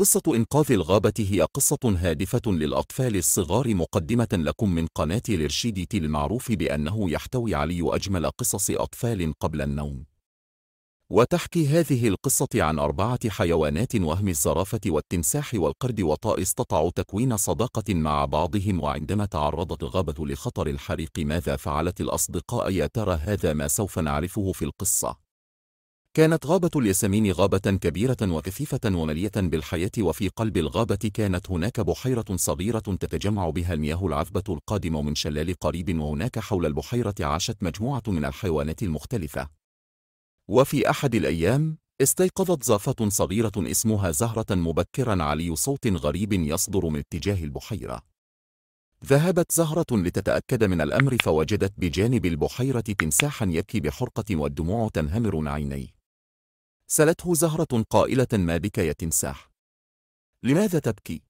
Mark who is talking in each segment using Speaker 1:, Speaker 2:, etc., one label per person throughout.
Speaker 1: قصة إنقاذ الغابة هي قصة هادفة للأطفال الصغار مقدمة لكم من قناة الإرشيد تي المعروف بأنه يحتوي علي أجمل قصص أطفال قبل النوم وتحكي هذه القصة عن أربعة حيوانات وهم الزرافة والتمساح والقرد وطاء استطاعوا تكوين صداقة مع بعضهم وعندما تعرضت الغابة لخطر الحريق ماذا فعلت الأصدقاء يا ترى هذا ما سوف نعرفه في القصة كانت غابة الياسمين غابة كبيرة وكثيفة ومليئة بالحياة وفي قلب الغابة كانت هناك بحيرة صغيرة تتجمع بها المياه العذبة القادمة من شلال قريب وهناك حول البحيرة عاشت مجموعة من الحيوانات المختلفة وفي أحد الأيام استيقظت زافة صغيرة اسمها زهرة مبكرا علي صوت غريب يصدر من اتجاه البحيرة ذهبت زهرة لتتأكد من الأمر فوجدت بجانب البحيرة تمساحا يبكي بحرقة والدموع تنهمر عينيه سلته زهرة قائلة ما بك يا تمساح لماذا تبكي؟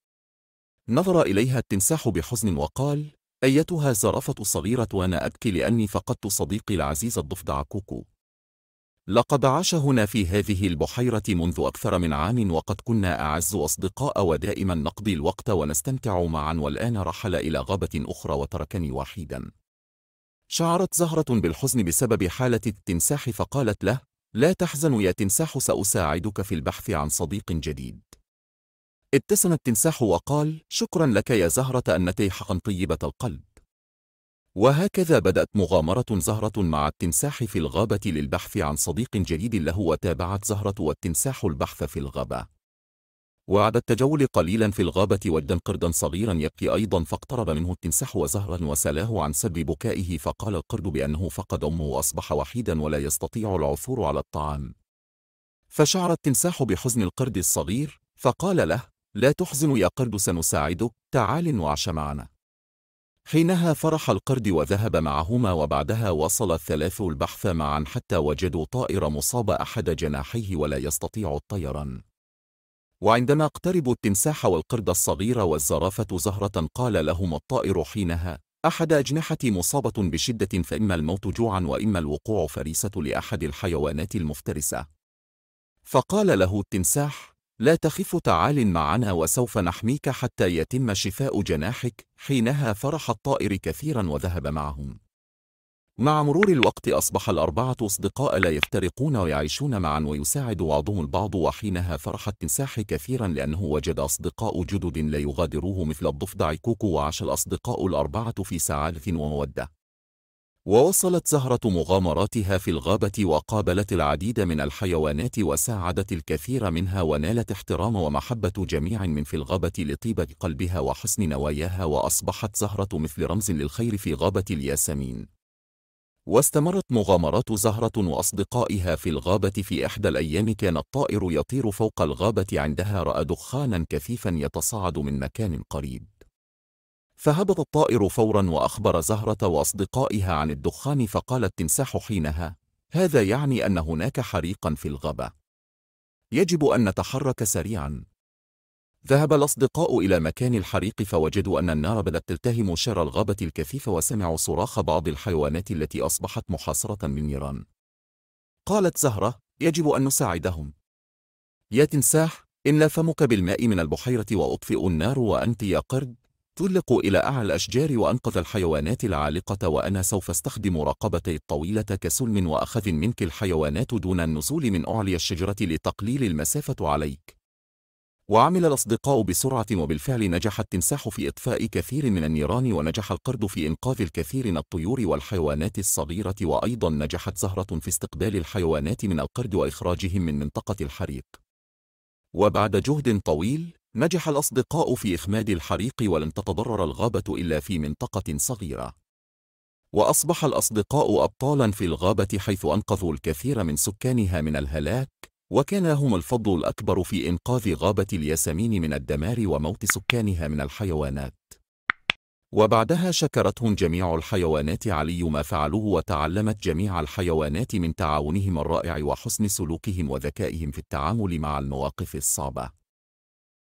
Speaker 1: نظر إليها التمساح بحزن وقال أيتها زرافة صغيرة وأنا أبكي لأني فقدت صديقي العزيز الضفدع كوكو لقد عاش هنا في هذه البحيرة منذ أكثر من عام وقد كنا أعز أصدقاء ودائما نقضي الوقت ونستمتع معا والآن رحل إلى غابة أخرى وتركني وحيدا شعرت زهرة بالحزن بسبب حالة التمساح فقالت له لا تحزن يا تمساح سأساعدك في البحث عن صديق جديد ابتسم التمساح وقال شكرا لك يا زهرة أنتي حقا طيبة القلب وهكذا بدأت مغامرة زهرة مع التمساح في الغابة للبحث عن صديق جديد له وتابعت زهرة والتمساح البحث في الغابة وعد التجول قليلا في الغابة وجدا قردا صغيرا يبكي أيضا فاقترب منه التمساح وزهرا وسلاه عن سب بكائه فقال القرد بأنه فقد أمه وأصبح وحيدا ولا يستطيع العثور على الطعام فشعر التمساح بحزن القرد الصغير فقال له لا تحزن يا قرد سنساعدك تعال وعش معنا حينها فرح القرد وذهب معهما وبعدها وصل الثلاث البحث معا حتى وجدوا طائر مصاب أحد جناحيه ولا يستطيع الطيران وعندما اقتربوا التمساح والقرد الصغير والزرافة زهرة قال لهم الطائر حينها أحد أجنحتي مصابة بشدة فإما الموت جوعا وإما الوقوع فريسة لأحد الحيوانات المفترسة فقال له التمساح لا تخف تعال معنا وسوف نحميك حتى يتم شفاء جناحك حينها فرح الطائر كثيرا وذهب معهم مع مرور الوقت أصبح الأربعة أصدقاء لا يفترقون ويعيشون معا ويساعد بعضهم البعض وحينها فرح التمساح كثيرا لأنه وجد أصدقاء جدد لا يغادروه مثل الضفدع كوكو وعاش الأصدقاء الأربعة في سعادة ومودة ووصلت زهرة مغامراتها في الغابة وقابلت العديد من الحيوانات وساعدت الكثير منها ونالت احترام ومحبة جميع من في الغابة لطيبة قلبها وحسن نواياها وأصبحت زهرة مثل رمز للخير في غابة الياسمين واستمرت مغامرات زهرة وأصدقائها في الغابة في إحدى الأيام كان الطائر يطير فوق الغابة عندها رأى دخانا كثيفا يتصاعد من مكان قريب فهبط الطائر فورا وأخبر زهرة وأصدقائها عن الدخان فقال التمساح حينها هذا يعني أن هناك حريقا في الغابة يجب أن نتحرك سريعا ذهب الأصدقاء إلى مكان الحريق فوجدوا أن النار بدأت تلتهم شر الغابة الكثيفة وسمعوا صراخ بعض الحيوانات التي أصبحت محاصرة من نيران قالت زهرة: يجب أن نساعدهم. يا تمساح، إن فمك بالماء من البحيرة وأطفئ النار وأنت يا قرد، تلق إلى أعلى الأشجار وأنقذ الحيوانات العالقة وأنا سوف استخدم رقبتي الطويلة كسلم وأخذ منك الحيوانات دون النزول من أعلي الشجرة لتقليل المسافة عليك. وعمل الأصدقاء بسرعة وبالفعل نجح التمساح في إطفاء كثير من النيران ونجح القرد في إنقاذ الكثير من الطيور والحيوانات الصغيرة وأيضا نجحت زهرة في استقبال الحيوانات من القرد وإخراجهم من منطقة الحريق وبعد جهد طويل نجح الأصدقاء في إخماد الحريق ولم تتضرر الغابة إلا في منطقة صغيرة وأصبح الأصدقاء أبطالا في الغابة حيث أنقذوا الكثير من سكانها من الهلاك وكان لهم الفضل الأكبر في إنقاذ غابة الياسمين من الدمار وموت سكانها من الحيوانات وبعدها شكرتهم جميع الحيوانات علي ما فعلوه وتعلمت جميع الحيوانات من تعاونهم الرائع وحسن سلوكهم وذكائهم في التعامل مع المواقف الصعبة